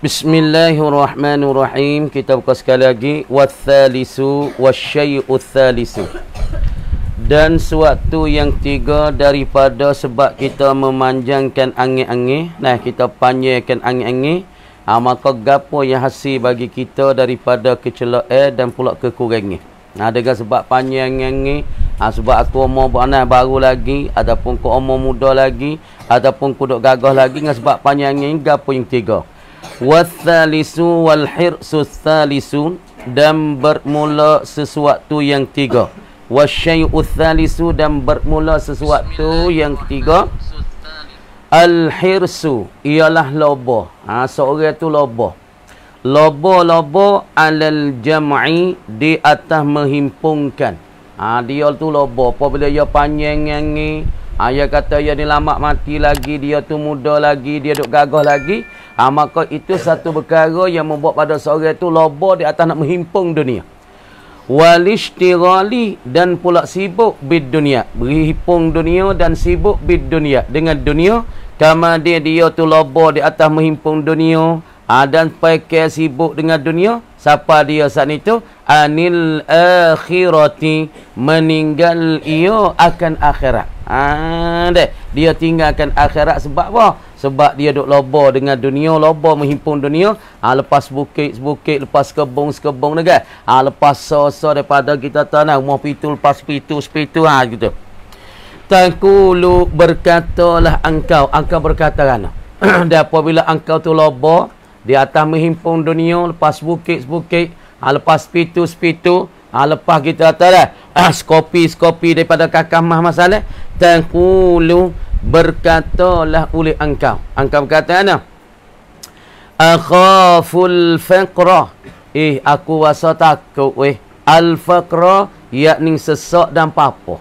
Bismillahirrahmanirrahim. Kita buka sekali lagi. Wathalisu wasyai'ut thalisu. Dan suatu yang tiga daripada sebab kita memanjangkan angin-angin. Nah, kita panjangkan angin-angin. Ha, maka gapo yang hasil bagi kita daripada kecelak air eh, dan pula kekurangan. Nah, dengan sebab panjang angin ha, ah, sebab aku umur beranak baru lagi ataupun aku umur muda lagi ataupun aku duduk gagah lagi dengan sebab panjang angin gapo yang tiga. Wathalisu walhirsu thalisu Dan bermula sesuatu yang tiga Wasyai'u thalisu dan bermula sesuatu yang ketiga Alhirsu, ialah lobo. ha, Seorang itu lobo. Lobo lobo alal jamai di atas menghimpungkan ha, Dia tu lobo. Apabila dia panjang yang ni ha, Ayah kata dia ni lama mati lagi Dia tu muda lagi Dia duk gagah lagi Ha, maka itu satu perkara yang membuat pada seorang itu loba di atas nak menghimpung dunia. Walishtirali dan pula sibuk bid dunia. Berhimpung dunia dan sibuk bid dunia. Dengan dunia, kama dia dia tu loba di atas menghimpung dunia. Ha, dan pakai sibuk dengan dunia. Siapa dia saat itu? Anil akhirati meninggal ia akan akhirat. Ha, dia tinggalkan akhirat sebab apa? sebab dia duk lobo dengan dunia lobo menghimpun dunia ha, lepas bukit sebukit lepas kebong sekebong ni kan ha, lepas so-so daripada kita tanah rumah pitu lepas pitu sepitu ha, gitu Tengkulu berkatalah engkau engkau berkata kan dan apabila engkau tu lobo di atas menghimpun dunia lepas bukit sebukit ha, lepas pitu sepitu ha, lepas kita tanah ha, ah, skopi skopi daripada kakak mah masalah eh. Tengkulu berkatalah berkatalah oleh engkau. Engkau berkata mana? Akhaful faqra. Eh, aku rasa takut weh. Al-faqra, yakni sesak dan papa.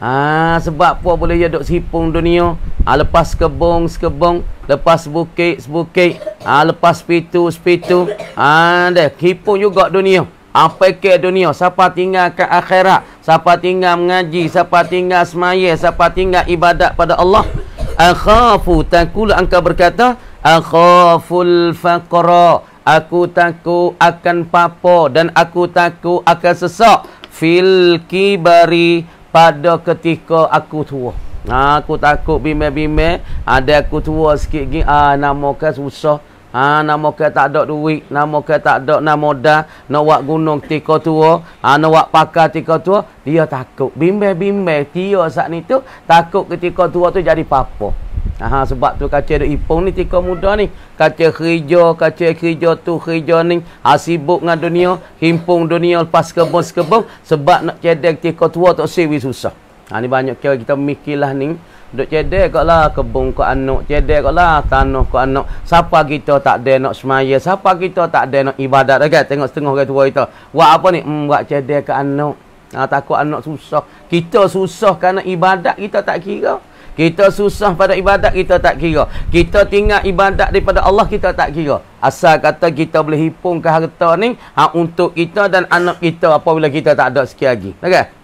Ha, sebab apa boleh ya duk sipung dunia? Ha, lepas kebong, sekebong. Lepas bukit, sebukit. Ha, lepas pitu, sepitu. Ha, dah, sipung juga dunia. Apa ke dunia Siapa tinggal ke akhirat Siapa tinggal mengaji Siapa tinggal semaya Siapa tinggal ibadat pada Allah Akhafu takul Angka berkata Akhaful faqra Aku takut akan papa Dan aku takut akan sesak Fil kibari Pada ketika aku tua ha, Aku takut bimbing-bimbing Ada aku tua sikit gini ha, ah, Namakan susah Ha, nama ke tak ada duit, nama ke tak ada nak modal, nak buat gunung tika tua, ha, nak buat pakar tika tua, dia takut. Bimbel-bimbel, dia saat ni tu, takut ketika tua tu jadi papa. Ha, sebab tu kaca duk ipung ni tika muda ni. Kaca kerja, kaca kerja tu, kerja ni. Ha, sibuk dengan dunia, himpung dunia lepas kebun-kebun. Sebab nak cedek tika tua tak sewi susah. Ha, ni banyak kira kita mikirlah ni. Duk cedek kot lah kebun kot anak Cedek kot lah tanah kot anak Siapa kita tak ada nak semaya Siapa kita tak ada nak ibadat okay? Tengok setengah orang tua kita Buat apa ni? Hmm, buat cedek kat anak ha, ah, Takut anak susah Kita susah kerana ibadat kita tak kira Kita susah pada ibadat kita tak kira Kita tinggal ibadat daripada Allah kita tak kira Asal kata kita boleh hipung ke harta ni ha, Untuk kita dan anak kita apabila kita tak ada sekian lagi Okay?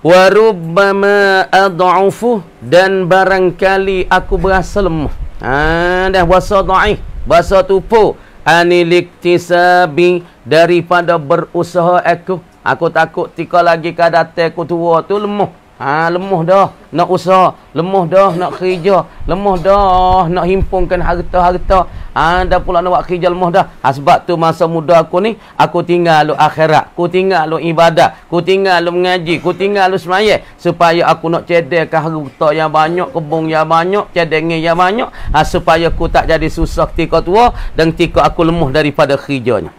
warubbama ad'ufu dan barangkali aku berasa lemah. Ha dah puasa dhaif, puasa tupu anil ha, daripada berusaha aku. Aku takut tika lagi kadate aku tua tu lemah. Ha, lemuh dah nak usaha. Lemuh dah nak kerja. Lemuh dah nak himpungkan harta-harta. Ha, dah pula nak buat kerja lemuh dah. Ha, sebab tu masa muda aku ni, aku tinggal lu akhirat. Aku tinggal lu ibadat. Aku tinggal lu mengaji. Aku tinggal lu semayah. Supaya aku nak cedekkan harta yang banyak, kebun yang banyak, cedengi yang banyak. Ha, supaya aku tak jadi susah ketika tua dan ketika aku lemuh daripada kerjanya.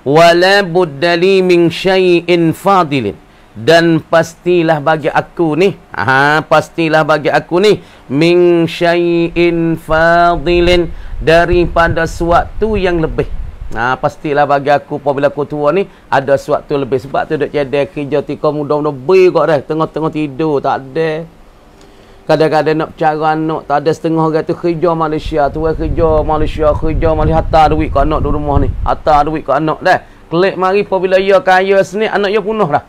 Walabuddali min syai'in fadilin. Dan pastilah bagi aku ni ha, Pastilah bagi aku ni Min syai'in fadilin Daripada suatu yang lebih ha, Pastilah bagi aku Apabila aku tua ni Ada suatu lebih Sebab tu dok jadi kerja Tika muda-muda Beri kot dah Tengah-tengah tidur Tak ada Kadang-kadang nak cara anak Tak ada setengah orang tu Kerja Malaysia tu Kerja Malaysia Kerja Malaysia Hatta duit kat anak di rumah ni Hatta duit kat anak dah Klik mari Apabila ia kaya sini Anak ia punah dah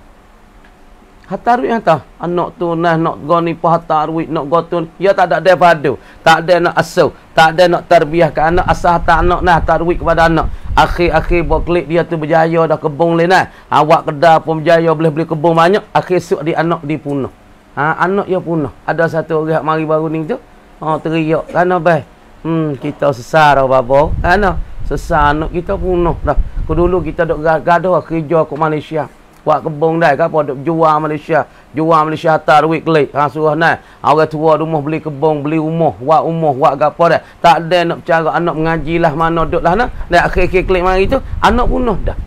Hatar yang tahu anak ah, tu nah nak go ni pa hatar nak go tu ya tak ada depado tak ada nak asuh tak ada nak tarbiah ke anak asah tak anak nah hatar kepada anak akhir-akhir boklik dia tu berjaya dah kebong lain nah awak kedah pun berjaya boleh beli kebong banyak akhir sok di anak di punah ha anak ya punah ada satu orang mari baru ni tu oh teriak kan abai hmm kita sesar oh babo kan sesar anak kita punah dah kedulu kita dah gaduh kerja ke Malaysia buat kebong dai ke apa jual Malaysia jual Malaysia hantar duit kelik ha suruh nai orang tua rumah beli kebong, beli rumah buat rumah buat gapo dah tak ada nak cara anak mengajilah mana duduklah nah dan akhir-akhir kelik mari tu anak punah dah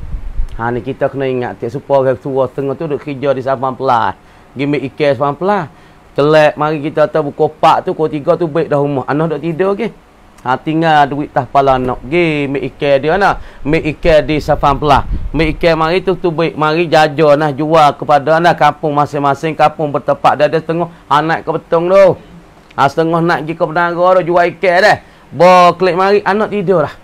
ha ni kita kena ingat tiap supaya orang tua tengah tu duk kerja di Sabang Pelah Gimik ikes Sabang Pelah kelak mari kita tahu pukul tu kau tiga tu baik dah rumah anak duk tidur okey Ha, tinggal duit tah pala nak pergi Mek ikan dia nak lah. Mek ikan di Safan Pelah Mek ikan mari tu tu baik Mari jaja nak jual kepada anak kampung masing-masing Kampung bertepat Dia ada setengah anak ha, ke betong tu ha, Setengah nak gi ke penara tu jual ikan deh, Bo klik mari anak tidur lah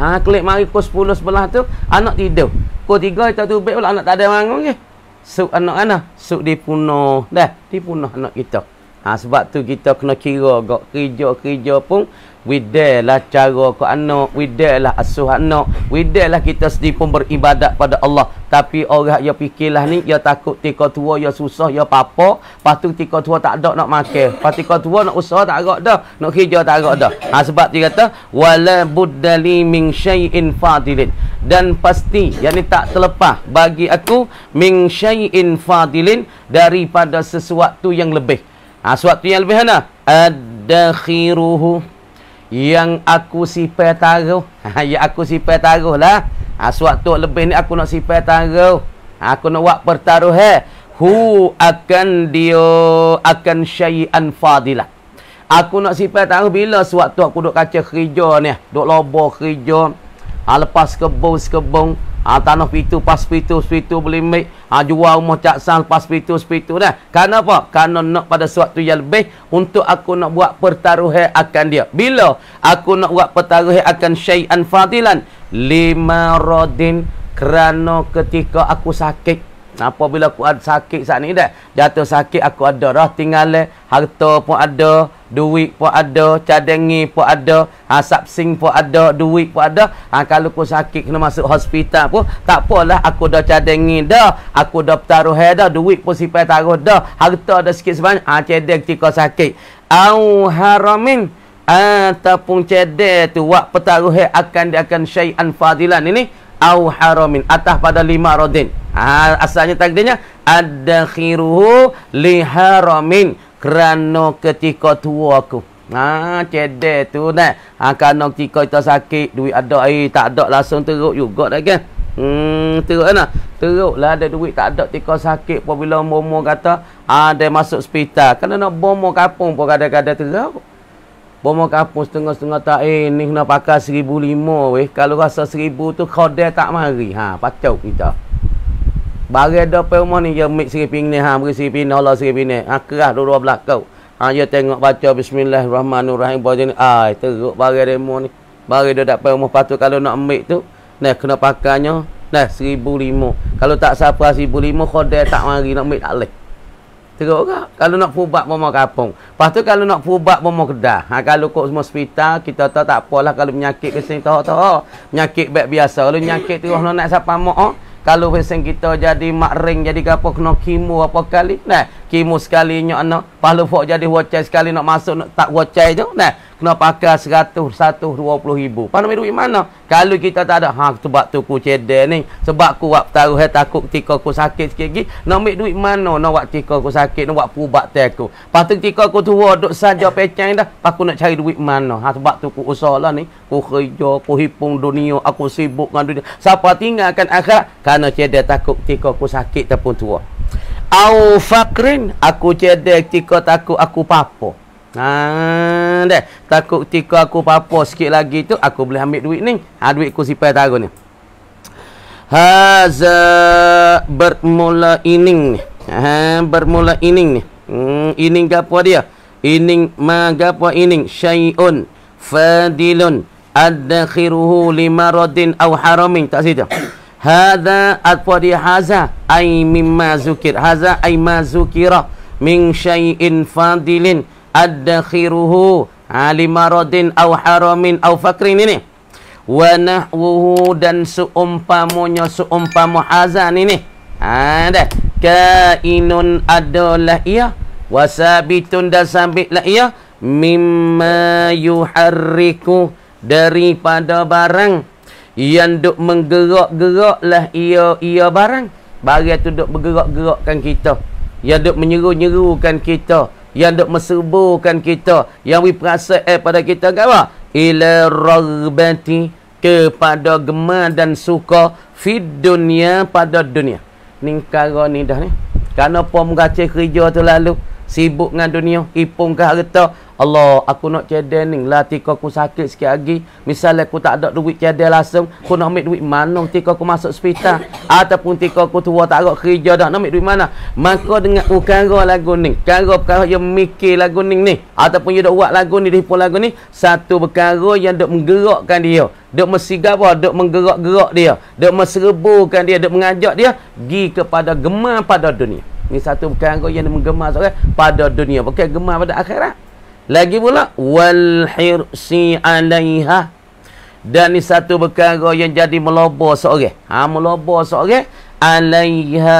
ha, Klik mari pukul sepuluh sebelah tu Anak tidur Pukul tiga kita tu baik pula anak tak ada bangun ke Suk anak anak Suk dipunuh dah Dipunuh anak kita Ha, sebab tu kita kena kira kok kerja-kerja pun Widah lah cara ke anak Widah lah asuh anak Widah lah kita sendiri pun beribadat pada Allah Tapi orang yang fikirlah ni Dia takut tika tua, dia susah, dia apa-apa Lepas tu tika tua tak ada nak makan Lepas tika tua nak usaha tak ada dah Nak kerja tak ada dah ha, Sebab tu, kata Wala buddali min syai'in fadilin Dan pasti Yang ni tak terlepas bagi aku Min syai'in fadilin Daripada sesuatu yang lebih Ha, sebab tu yang lebih mana? Adakhiruhu. Yang aku sipai taruh. Ha, yang aku sipai taruh lah. Ha, sebab tu lebih ni aku nak sipai taruh. Ha, aku nak buat pertaruh. Eh. Hu akan dia akan syai'an fadilah. Aku nak sipai taruh bila tu aku duduk kaca kerja ni. Duduk lobo kerja ha, lepas kebong, sekebun ha, tanah pitu pas pitu pitu beli mik ha, ah, jual rumah cak sang lepas pitu pitu dah kerana apa kerana nak pada suatu yang lebih untuk aku nak buat pertaruhan akan dia bila aku nak buat pertaruhan akan syai'an fadilan lima rodin kerana ketika aku sakit Napa bila aku ada sakit saat ni dah? Jatuh sakit aku ada dah tinggal Harta pun ada, duit pun ada, cadengi pun ada, ha, sapsing pun ada, duit pun ada. Ha, kalau aku sakit kena masuk hospital pun, tak apalah aku dah cadengi dah. Aku dah taruh dah, duit pun sipai taruh dah. Harta ada sikit sebanyak, ha, cedek ketika sakit. Au haramin. Ataupun cedek tu Wak petaruhi akan dia akan syai'an fadilan Ini au haramin atah pada lima radin ha, asalnya takdirnya adakhiruhu li haramin kerana ketika tua aku ha cedek tu nah ha kerana ketika kita sakit duit ada air tak ada langsung teruk juga dah kan hmm teruk kan teruk lah ada duit tak ada ketika sakit pun bila momo kata ada ah, masuk hospital kerana nak bomo kapung pun kadang-kadang teruk Bomo kapung setengah-setengah tak eh ni kena pakai seribu lima weh. Kalau rasa seribu tu khodeh tak mari. Ha, pacau kita. Bagi ada apa rumah ni, ya mik seri pinggir ni. Ha, beri seri pinggir, Allah seri pinggir. Ha, kerah dua-dua belakang. Ha, ya tengok baca Bismillahirrahmanirrahim. Baca ni, ay, ah, teruk bagi demo ni. Bagi dia dapat rumah patut kalau nak mik tu. Nah, kena pakainya. Nah, seribu lima. Kalau tak sabar seribu lima, khodeh tak mari nak mik tak boleh. Teruk ke? Kalau nak fubak bomo kampung. Lepas tu kalau nak fubak bomo kedah. Ha, kalau kok semua hospital, kita tahu tak apalah kalau penyakit ke sini tahu tahu. Penyakit baik biasa. Kalau penyakit tu nak nak siapa mak. Oh. Kalau pesen kita jadi mak ring, jadi apa, kena kimu apa kali. Nah, kimu sekali nyok anak. Lepas tu jadi wacai sekali nak masuk, nak tak wacai tu. Nah, kena pakai puluh ribu. Pandu duit mana? Kalau kita tak ada, ha sebab tu ku cedek ni, sebab ku buat taruh eh, takut ketika ku sakit sikit lagi, nak ambil duit mana nak buat ketika ku sakit, nak buat perubat teh ku. Pastu ketika ku tua duk saja pecang dah, Aku nak cari duit mana? Ha sebab tu ku usahlah ni, ku kerja, ku hipung dunia, aku sibuk dengan dunia. Siapa tinggalkan akhirat? Karena cedek takut ketika ku sakit ataupun tua. Au fakrin aku cedek ketika takut aku papa. Ha deh, takut ketika aku apa-apa sikit lagi tu aku boleh ambil duit ni. Ha duit aku sipai taruh ni. Haza bermula ining ni. Ha bermula ining ni. Hmm ining gapo dia? Ining ma gapo ining? Syai'un fadilun adakhiruhu limaradin aw haramin. Tak situ. Hadha apa dia haza? Ai mimma zukir. Haza ai ma zukira min syai'in fadilin adakhiruhu alimaradin ha, au haramin au fakrin ini wa nahwuhu dan seumpamanya seumpama azan ini ha dah kainun adalah ia wasabitun dan sabitlah ia mimma yuharriku daripada barang yang duk menggerak-geraklah ia ia barang barang tu duk bergerak-gerakkan kita yang duk menyeru-nyerukan kita yang dok meserbukan kita yang we perasa eh pada kita gapa kan, ila ragbati kepada gemar dan suka fi dunia pada dunia ning kara ni dah ni kenapa mengacih kerja tu lalu sibuk dengan dunia ipung ke harta Allah aku nak cedel ni lah tika aku sakit sikit lagi misalnya aku tak ada duit cedel langsung aku nak ambil duit mana tika aku masuk hospital ataupun tika aku tua tak ada kerja nak ambil duit mana maka dengan ukara oh, lagu ni kara perkara yang mikir lagu ni ni ataupun dia dah buat lagu ni dia lagu ni satu perkara yang dah menggerakkan dia dia mesti gapa dia menggerak-gerak dia dia menyerbukan dia dia mengajak dia pergi kepada gemar pada dunia ini satu perkara kau yang menggemar seorang okay? pada dunia. Bukan gemar pada akhirat. Lagi pula, wal hirsi alaiha. Dan ini satu perkara yang jadi melobor seorang. Okay? Ha, melobor seorang. Okay? Alaiha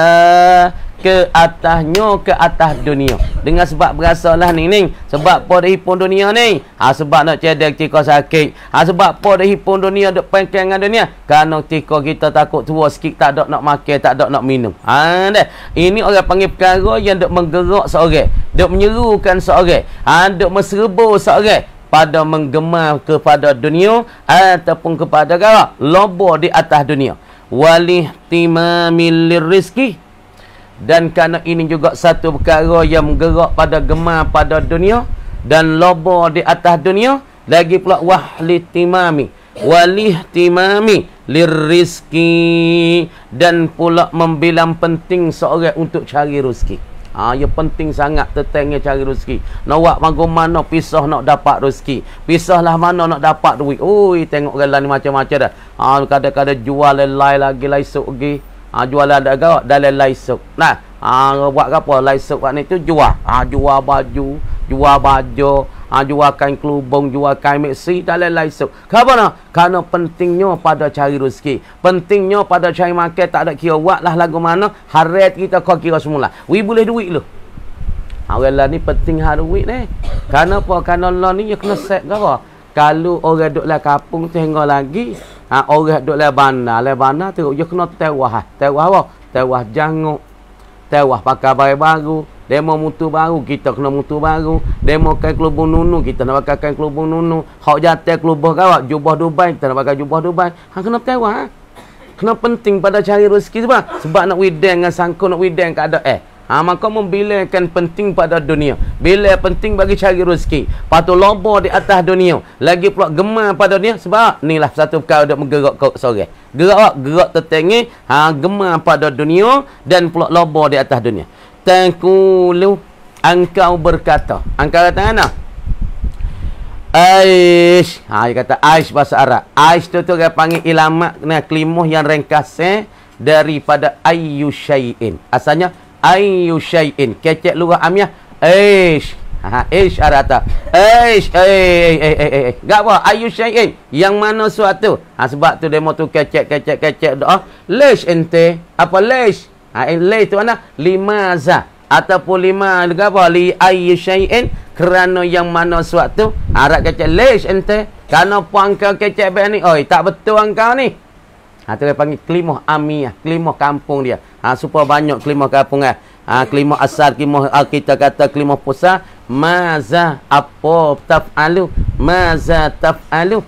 ke atas nyo, ke atas dunia dengan sebab berasalah ni ni sebab apa dah hipun dunia ni ha, sebab nak cedek tika sakit ha, sebab apa dah hipun dunia duk pengkel dengan dunia kerana tika kita takut tua sikit tak ada nak makan tak ada nak minum ha, deh. ini orang panggil perkara yang duk menggerak seorang duk menyerukan seorang ha, duk menserbu seorang pada menggemar kepada dunia ataupun kepada gara lobo di atas dunia walih timamil rizki dan kerana ini juga satu perkara yang menggerak pada gemar pada dunia dan loba di atas dunia lagi pula timami, wahlitimami walihtimami lirrizki dan pula membilang penting seorang untuk cari rizki. Ah, ha, ia ya penting sangat tetangnya cari rizki. Nak buat mago mana pisah nak dapat rizki, Pisahlah mana nak dapat duit. Ui tengok galan ni macam-macam dah. Ah, ha, kadang-kadang jual lain lagi lain sok lagi. Okay ha, jualan gak, dalam laisuk nah ha, buat apa laisuk kat ni tu jual ha, jual baju jual baju ha, jual kain kelubung jual kain meksi dalam laisuk kenapa nak kerana pentingnya pada cari rezeki pentingnya pada cari makan tak ada kira buat lah lagu mana harit kita kau kira semula we boleh duit lu Orang lah ni penting hal duit ni. Kenapa? Kerana Allah ni ya kena set ke apa? Kalau orang duduklah kapung tengok lagi, ha, orang duduk lebana ha, lebana tu dia kena tewah ha, tewah apa tewah janguk tewah pakai baju baru demo mutu baru kita kena mutu baru demo kain kelubung nunu kita nak pakai kain kelubung nunu hak jatuh kelubung kawak jubah dubai kita nak pakai jubah dubai ha, kena tewah ha? kena penting pada cari rezeki sebab sebab nak widen dengan sangkut nak widen kat ada eh Ha, maka membilangkan penting pada dunia. Bila penting bagi cari rezeki. Patut lomba di atas dunia. Lagi pula gemar pada dunia. Sebab inilah satu perkara untuk menggerak kau sore. Gerak, gerak tertengih. Ha, gemar pada dunia. Dan pula lomba di atas dunia. Tengkulu. Engkau berkata. Engkau kata mana? Aish. Ha, kata Aish bahasa Arab. Aish tu tu dia panggil ilamak. Nah, klimuh yang ringkasnya. Daripada Ayu Syai'in. Asalnya ayu syai'in kecek lugah amiah eish ha eish arata eish eish eish eish eish enggak eh, eh, eh. apa ayu syai'in yang mana suatu ha sebab tu demo tu kecek kecek kecek doa ah. leish ente apa leish ha leish tu mana limaza ataupun lima enggak apa li ayu syai'in kerana yang mana suatu arat ha, kecek leish ente kerana pangkau kecek ni oi tak betul engkau ni Ha, tu dia panggil klimah amiah, klimah kampung dia ha, supaya banyak kelima kampung ah ha, kelima asal kelima kita kata kelima pusat maza apa taf'alu maza taf'alu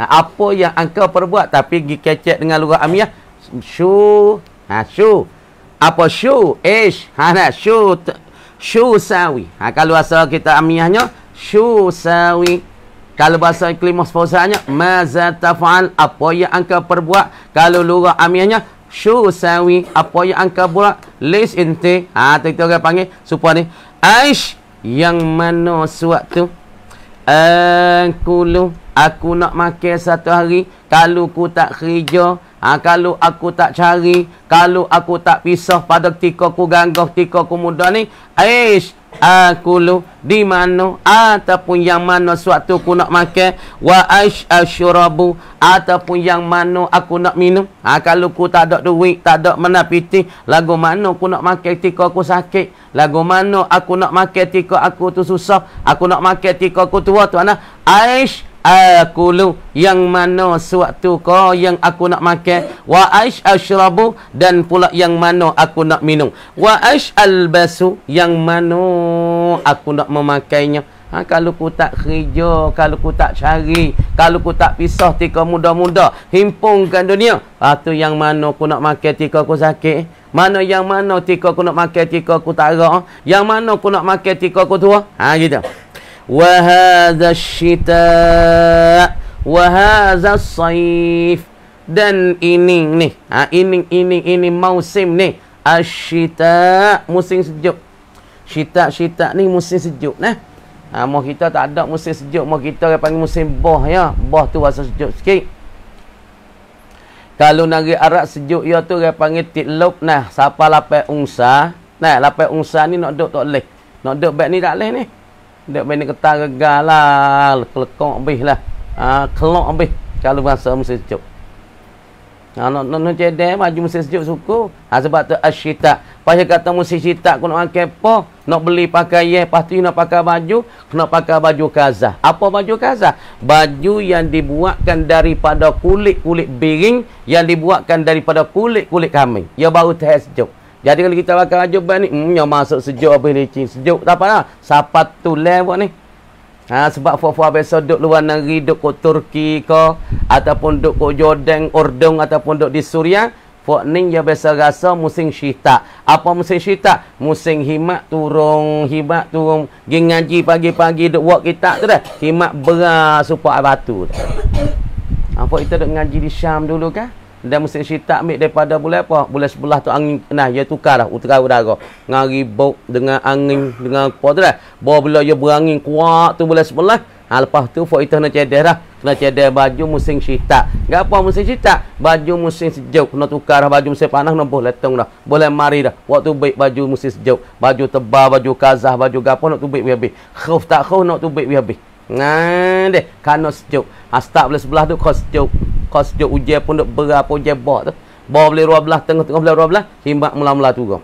ha, apa yang engkau perbuat tapi gi kecek dengan lugah amiah syu ha syu apa syu ish ha nah, syu syu sawi ha, kalau asal kita amiahnya syu sawi kalau bahasa kelima sposanya maza taf'al apa yang engkau perbuat kalau lugah amiahnya syuruh sawi apa yang angka buat list inti ha kita orang panggil supaya ni aish yang mana suatu aku lu aku nak makan satu hari kalau ku tak kerja Ha, kalau aku tak cari, kalau aku tak pisah pada ketika ku gagah, ketika ku muda ni, aish, aku lu di mana ataupun yang mana suatu ku nak makan wa aish asyurabu ataupun yang mana aku nak minum ha, kalau aku tak ada duit tak ada mana piti lagu mana ku nak makan ketika ku sakit lagu mana aku nak makan ketika aku tu susah aku nak makan ketika aku tua tu anak aish Aku lu yang mana suatu ko yang aku nak makan wa ash ashrabu dan pula yang mana aku nak minum wa ash albasu yang mana aku nak memakainya ha, kalau ku tak kerja kalau ku tak cari kalau ku tak pisah tika muda-muda himpungkan dunia ha, yang mana aku nak makan tika aku sakit mana yang mana tika aku nak makan tika aku tak ada yang mana aku nak makan tika aku tua ha, gitu wahadhas syita wahadhas saif dan ini ni ha, ini ini ini musim ni asyita musim sejuk syita syita ni musim sejuk nah ha, mau kita tak ada musim sejuk mau kita panggil musim boh ya boh tu rasa sejuk sikit kalau negeri Arab sejuk ya tu dia panggil tilub nah siapa lapai ungsa nah lapai ungsa ni nak duduk tak boleh nak duduk bag ni tak boleh ni dia main kata gegar lah. Kelekong habis lah. Ha, kelok habis. Kalau bahasa mesti sejuk. Ha, nak nak nak cedek, maju mesti sejuk suku. Ha, sebab tu asyitak. Pasal kata mesti syitak, aku nak pakai apa? Nak beli pakai ye, pasti nak pakai baju. Nak pakai baju kazah. Apa baju kazah? Baju yang dibuatkan daripada kulit-kulit biring. Yang dibuatkan daripada kulit-kulit kami. Ya baru terhasil sejuk. Jadi kalau kita pakai baju ban ni, hmm, yang masuk sejuk apa licin. Sejuk tak apa lah. Sapat tu lah buat ni. Ha, sebab fua-fua biasa duduk luar negeri, duduk ke Turki ke, ataupun duduk ke Jordan, Ordung, ataupun duduk di Suria, Fuk ni dia biasa rasa musim syita. Apa musim syita? Musim himat turun, himat turun. Pergi ngaji pagi-pagi, duduk buat kita tu dah. Himat berah, supak batu tu. Apa ha, kita duduk ngaji di Syam dulu kan? dan mesti cerita ambil daripada bulan apa bulan sebelah tu angin nah dia tukarlah utara udara ngari bau dengan angin dengan apa tu lah bawa bila dia berangin kuat tu bulan sebelah ha, lepas tu for itu nak cedah lah kena cedah baju musim cerita gak apa musim cerita baju musim sejuk kena tukar baju musim panas kena boleh letong dah boleh mari dah waktu baik baju musim sejuk baju tebal baju kazah baju gapo nak tu baik we habis khauf tak khauf nak tubik we habis nah deh kanos sejuk ha, start bulan sebelah tu kos sejuk kau sejak ujian pun duk berapa ujian bot tu. Bot boleh 12 tengah-tengah boleh belah himak mula-mula tu kau.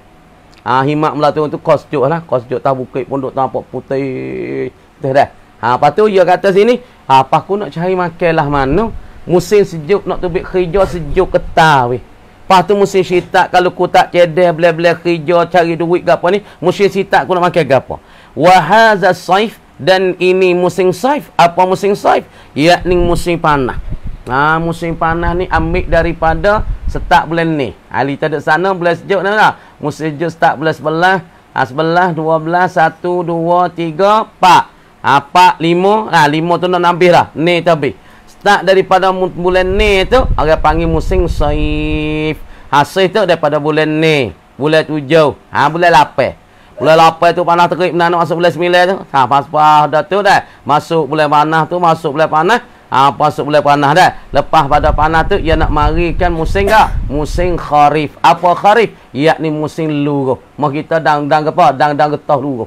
Ha himak mula tu tu kau sejak lah, kau sejak tahu bukit pun duk tampak putih. Teh dah. Ha apa tu dia kata sini, ha apa aku nak cari makan lah mana? Musim sejuk nak tubik kerja sejuk ketar weh. Lepas tu musim cerita kalau ku tak cedek bila-bila kerja cari duit ke apa ni. Musim cerita ku nak makan ke apa. Wahazah saif dan ini musim saif. Apa musim saif? Yakni musim panah. Ha, musim panas ni ambil daripada setak bulan ni. Ali tak ada sana bulan sejuk dah lah. Musim sejuk setak bulan sebelah. Ha, sebelah, dua belas, satu, dua, tiga, empat. Ha, empat, lima. Ha, lima tu nak habis lah. Ni tu habis. Start daripada bulan ni tu, orang panggil musim saif. Ha, saif tu daripada bulan ni. Bulan tujuh. Ha, bulan lapan. Bulan lapan tu panas terik menanak masuk bulan sembilan tu. Ha, pas-pas dah tu dah. Masuk bulan panas tu, masuk bulan panas apa ha, sebelah panah dah lepas pada panah tu ia nak marikan musim gak musim kharif apa kharif ni musim luruh mah kita dang dang apa dang dang getah luruh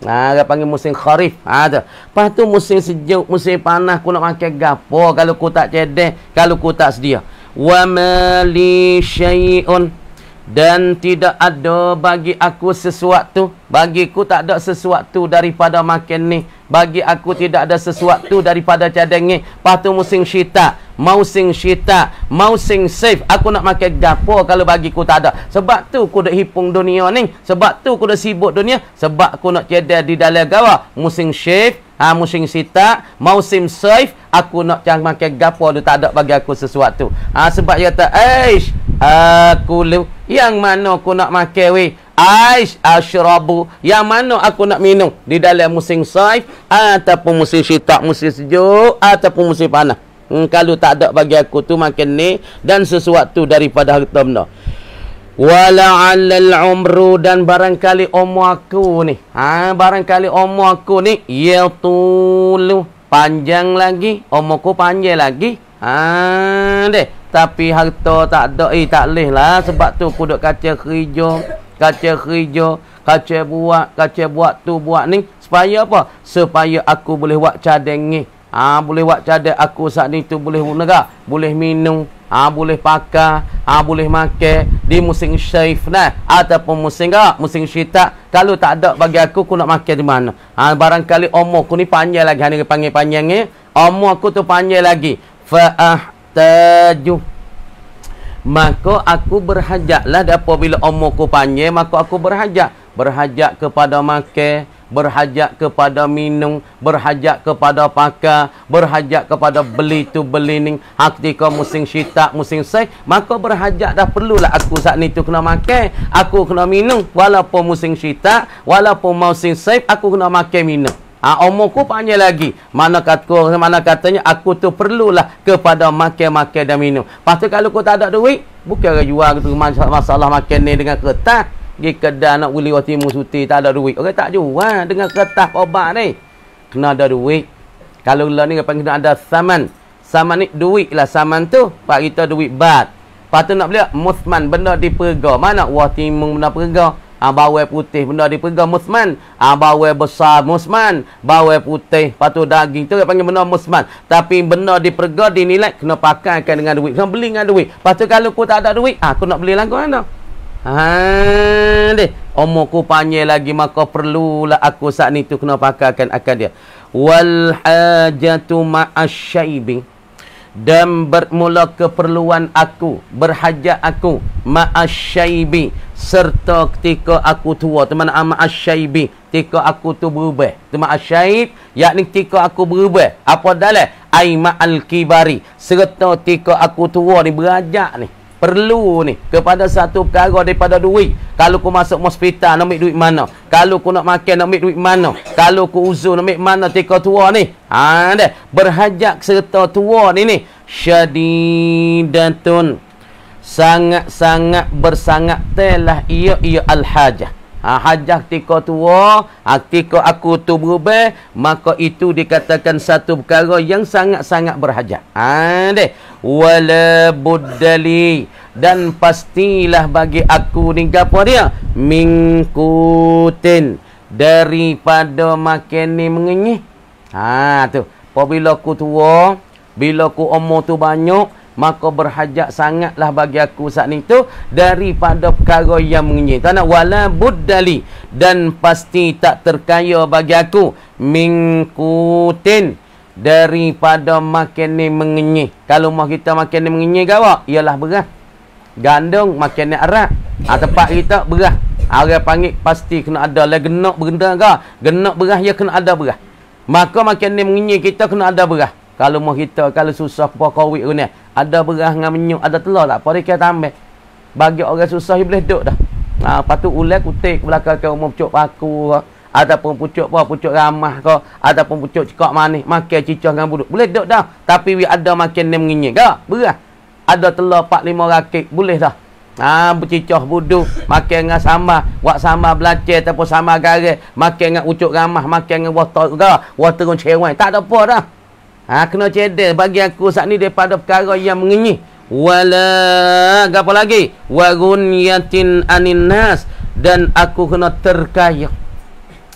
ha dia panggil musim kharif ha tu lepas tu musim sejuk musim panah ku nak makan gapo kalau ku tak cedek kalau ku tak sedia wa ma syai'un dan tidak ada bagi aku sesuatu. Bagiku tak ada sesuatu daripada makan ni. Bagi aku tidak ada sesuatu daripada cadang ni. Patu musim syitak. Mau sing syitak. Mau sing safe. Aku nak makan gapo kalau bagiku tak ada. Sebab tu aku nak hipung dunia ni. Sebab tu aku nak sibuk dunia. Sebab aku nak cadang di dalam gawa. Musim safe. Ha, musim sitak, musim safe. aku nak jangan makan gapa, dia tak ada bagi aku sesuatu. Ha, sebab dia kata, Eish, aku lu. Yang mana aku nak makan weh? Ais asyrabu. Yang mana aku nak minum? Di dalam musim saif ataupun musim syitak, musim sejuk ataupun musim panas. Hmm, kalau tak ada bagi aku tu makan ni dan sesuatu daripada harta benda. Wala'allal umru dan barangkali umur aku ni. Ha, barangkali umur aku ni. Yatulu. Panjang lagi. Umurku panjang lagi. Ha, deh tapi harta tak ada eh tak leh lah sebab tu kuduk kaca kerja kaca kerja kaca buat kaca buat tu buat ni supaya apa supaya aku boleh buat cadang ni ha, boleh buat cadeng aku saat ni tu boleh negara boleh minum ha, boleh pakai ha, boleh makan di musim syif nah ataupun musim ga musim syita kalau tak ada bagi aku aku nak makan di mana ha, barangkali umur aku ni panjang lagi hanya panjang-panjang ni umur aku tu panjang lagi fa tajuh maka aku berhajatlah apabila umurku panjang maka aku berhajat berhajat kepada makan berhajat kepada minum berhajat kepada pakar berhajat kepada beli tu beli ni hatiku musim syitak musim sek maka berhajat dah perlulah aku saat ni tu kena makan aku kena minum walaupun musim syitak walaupun musim sek aku kena makan minum Ha, ah, umurku panjang lagi. Mana kata mana katanya aku tu perlulah kepada makan-makan dan minum. Pastu kalau kau tak ada duit, bukan kau jual ke masalah makan ni dengan kertas. Pergi kedai nak beli roti musuti tak ada duit. Orang tak jual dengan kertas obat ni. Kena ada duit. Kalau lah ni kena ada saman. Saman ni duit lah saman tu. Pak kita duit bat. Patut nak beli musman benda dipegang Mana roti mung nak pegang ha, bawai putih benda dipegang musman ha, bawai besar musman bawai putih patu daging tu panggil benda musman tapi benda dipegang dinilai kena pakai pakaikan dengan duit kena beli dengan duit Pastu kalau aku tak ada duit ha, aku nak beli lagu mana ha deh omoku panjang lagi maka perlulah aku saat ni tu kena pakai pakaikan akan dia wal hajatu ma'asyaibin dan bermula keperluan aku berhajat aku ma'asyaibi serta ketika aku tua teman ah, ma'asyaibi ketika aku tu berubah tu asyaib yakni ketika aku berubah apa dah dalam ai ma'al kibari serta ketika aku tua ni berajak ni perlu ni kepada satu perkara daripada duit kalau ku masuk hospital nak ambil duit mana kalau ku nak makan nak ambil duit mana kalau ku uzur nak ambil mana tika tua ni ha deh berhajat serta tua ni ni syadidatun sangat-sangat bersangat telah ia ia al-hajah ha, hajah ketika tua ha, ah, ketika aku tu berubah maka itu dikatakan satu perkara yang sangat-sangat berhajah ah, ha, wala buddali dan pastilah bagi aku ni apa dia mingkutin daripada makin ni mengenyih ha tu apabila aku tua bila aku umur tu banyak maka berhajat sangatlah bagi aku saat itu daripada perkara yang mengenyi tanah wala buddali dan pasti tak terkaya bagi aku mingkutin daripada makin ni mengenyi kalau mah kita makin ni mengenyi gawak ialah beras gandung makin ni arak ha, tempat kita beras Orang panggil pasti kena ada lah genok berenda ke genok beras ya kena ada beras maka makin ni mengenyi kita kena ada beras kalau mau kita kalau susah apa covid ni ada beras dengan minyak ada telur tak apa dia tambah bagi orang susah dia boleh duduk dah ha lepas tu ulai kutik ke belakang ke rumah pucuk paku ataupun pucuk apa pucuk ramah ke ataupun pucuk cekak manis makan cicah dengan buduk boleh duduk dah tapi we ada makan ni menginyik ke beras ada telur 4 5 rakit boleh dah Ha, bercicah budu Makan dengan sama Buat sambal belacir Ataupun sambal garis Makan dengan ucuk ramah Makan dengan wastok Wastok cewek Tak ada apa dah Ha, kena cedek bagi aku saat ni daripada perkara yang mengenyih. Wala, apa lagi? Warun yatin aninas. Dan aku kena terkaya.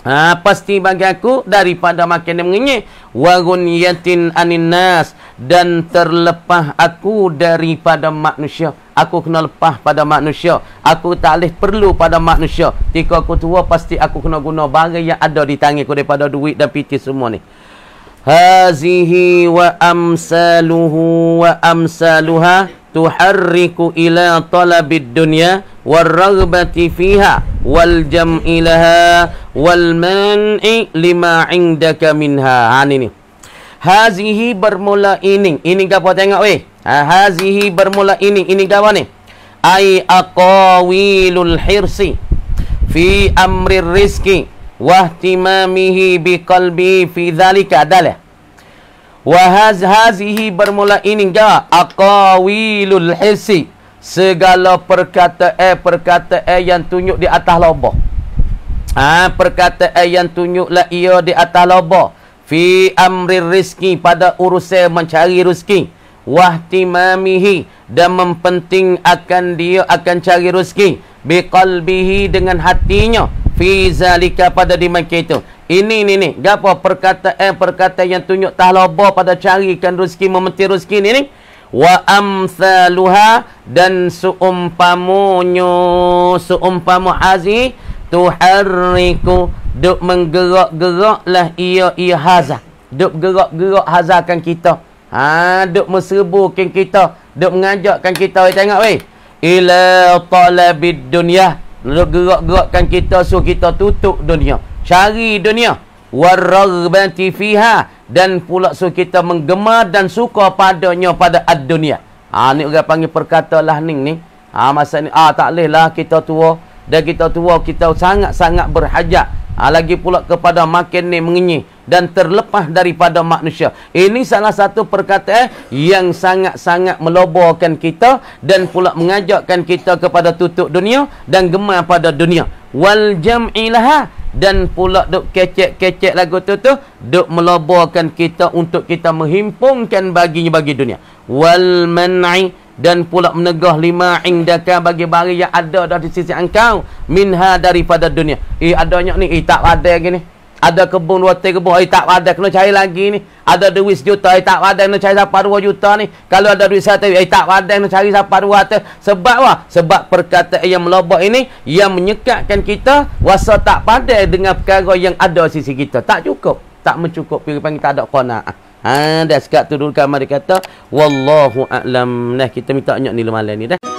Ha, pasti bagi aku daripada makin yang mengenyih. Warun yatin aninas. Dan terlepas aku daripada manusia. Aku kena lepas pada manusia. Aku tak boleh perlu pada manusia. Jika aku tua, pasti aku kena guna barang yang ada di tangan aku daripada duit dan piti semua ni. هذه وأمثاله وأمثالها تحرك إلى طلب الدنيا والرغبة فيها والجمع لها والمنع لما عندك منها عن ini هذه bermula ini ini gapo tengok weh هذه bermula ini ini gapo ni ai aqawilul hirsi fi amri rizqi wahtimamihi biqalbi fi dhalika adalah ya? wa hazihi bermula ini ga aqawilul hissi segala perkataan eh, perkataan eh, yang tunjuk di atas lobo. ha perkataan eh, yang tunjuklah ia di atas lobo. fi amri rizki pada urusan mencari rezeki wahtimamihi dan mempenting akan dia akan cari rezeki biqalbihi dengan hatinya fizalika pada di Mekah itu. Ini ni ni, gapo perkataan eh, perkataan yang tunjuk tahlabah pada cari kan rezeki memetir rezeki ni ni. Wa amsaluha dan suumpamunyo suumpamu azi tuhariku. duk menggerak lah ia ia haza. Duk gerak-gerak hazakan kita. Ha duk menserbukan kita, duk mengajakkan kita. Oi tengok weh. Ila talabid dunyah Lalu gerak-gerakkan kita suruh kita tutup dunia. Cari dunia. Warragbati fiha. Dan pula suruh kita menggemar dan suka padanya pada ad-dunia. Ha, ni orang panggil lah ni. ni. Ha, masa ni, ah, tak boleh lah kita tua. Dan kita tua, kita sangat-sangat berhajat. Ah, lagi pula kepada makin ni mengenyi dan terlepas daripada manusia. Ini salah satu perkataan yang sangat-sangat melobohkan kita dan pula mengajakkan kita kepada tutup dunia dan gemar pada dunia. Wal jam'ilaha dan pula duk kecek-kecek lagu tu tu duk melobohkan kita untuk kita menghimpungkan baginya bagi dunia. Wal man'i dan pula menegah lima indaka bagi bagi yang ada dah di sisi engkau minha daripada dunia eh adanya ni eh tak ada lagi ni ada kebun dua tiga kebun eh tak ada kena cari lagi ni ada duit sejuta eh tak ada kena cari sampai dua juta ni kalau ada duit satu eh tak ada kena cari sampai dua juta sebab apa? sebab perkataan yang melobok ini yang menyekatkan kita wasa tak pandai dengan perkara yang ada di sisi kita tak cukup tak mencukup pilih panggil tak ada konaah Ha, dah sekat turunkan mari kata. Wallahu a'lam. Nah, kita minta nyok ni lemalan ni dah.